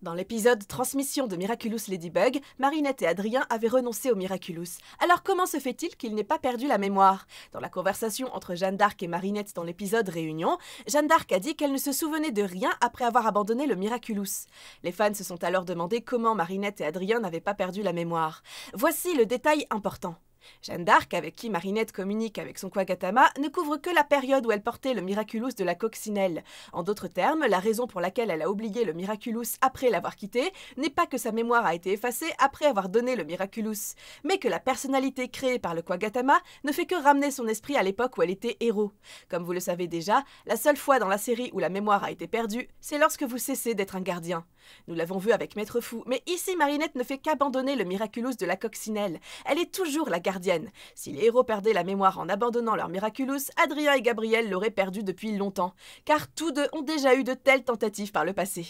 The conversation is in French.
Dans l'épisode Transmission de Miraculous Ladybug, Marinette et Adrien avaient renoncé au Miraculous. Alors comment se fait-il qu'il n'ait pas perdu la mémoire Dans la conversation entre Jeanne d'Arc et Marinette dans l'épisode Réunion, Jeanne d'Arc a dit qu'elle ne se souvenait de rien après avoir abandonné le Miraculous. Les fans se sont alors demandé comment Marinette et Adrien n'avaient pas perdu la mémoire. Voici le détail important. Jeanne d'Arc, avec qui Marinette communique avec son Quagatama, ne couvre que la période où elle portait le miraculous de la coccinelle. En d'autres termes, la raison pour laquelle elle a oublié le miraculous après l'avoir quitté n'est pas que sa mémoire a été effacée après avoir donné le miraculous, mais que la personnalité créée par le Quagatama ne fait que ramener son esprit à l'époque où elle était héros. Comme vous le savez déjà, la seule fois dans la série où la mémoire a été perdue, c'est lorsque vous cessez d'être un gardien. Nous l'avons vu avec Maître Fou, mais ici Marinette ne fait qu'abandonner le miraculous de la coccinelle. Elle est toujours la si les héros perdaient la mémoire en abandonnant leur Miraculous, Adrien et Gabriel l'auraient perdu depuis longtemps, car tous deux ont déjà eu de telles tentatives par le passé.